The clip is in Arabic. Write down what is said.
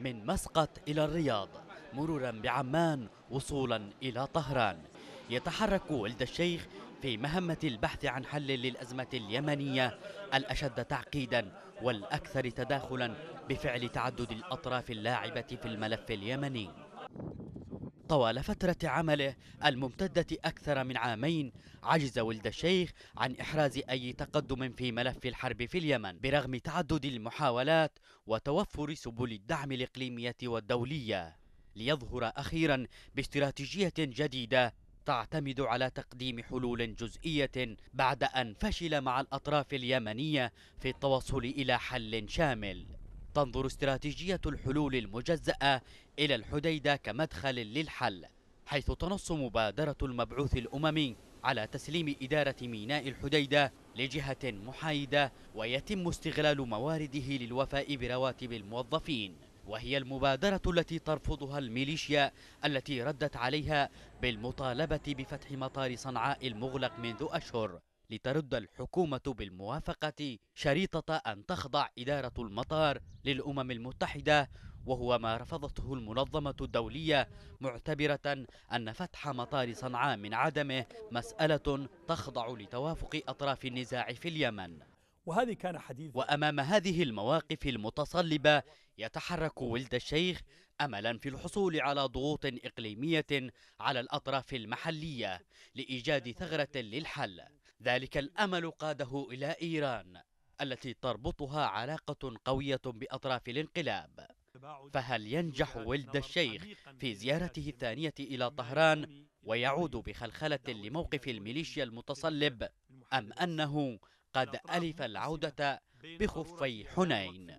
من مسقط إلى الرياض مرورا بعمان وصولا إلى طهران يتحرك ولد الشيخ في مهمة البحث عن حل للأزمة اليمنية الأشد تعقيدا والأكثر تداخلا بفعل تعدد الأطراف اللاعبة في الملف اليمني طوال فترة عمله الممتدة أكثر من عامين عجز ولد الشيخ عن إحراز أي تقدم في ملف الحرب في اليمن برغم تعدد المحاولات وتوفر سبل الدعم الإقليمية والدولية ليظهر أخيرا باستراتيجية جديدة تعتمد على تقديم حلول جزئية بعد أن فشل مع الأطراف اليمنية في التوصل إلى حل شامل تنظر استراتيجية الحلول المجزأة إلى الحديدة كمدخل للحل حيث تنص مبادرة المبعوث الأممي على تسليم إدارة ميناء الحديدة لجهة محايدة ويتم استغلال موارده للوفاء برواتب الموظفين وهي المبادرة التي ترفضها الميليشيا التي ردت عليها بالمطالبة بفتح مطار صنعاء المغلق منذ أشهر لترد الحكومة بالموافقة شريطة أن تخضع إدارة المطار للأمم المتحدة وهو ما رفضته المنظمة الدولية معتبرة أن فتح مطار صنعاء من عدمه مسألة تخضع لتوافق أطراف النزاع في اليمن وهذه كان حديث وأمام هذه المواقف المتصلبة يتحرك ولد الشيخ أملا في الحصول على ضغوط إقليمية على الأطراف المحلية لإيجاد ثغرة للحل ذلك الأمل قاده إلى إيران التي تربطها علاقة قوية بأطراف الانقلاب فهل ينجح ولد الشيخ في زيارته الثانية إلى طهران ويعود بخلخلة لموقف الميليشيا المتصلب أم أنه قد ألف العودة بخفي حنين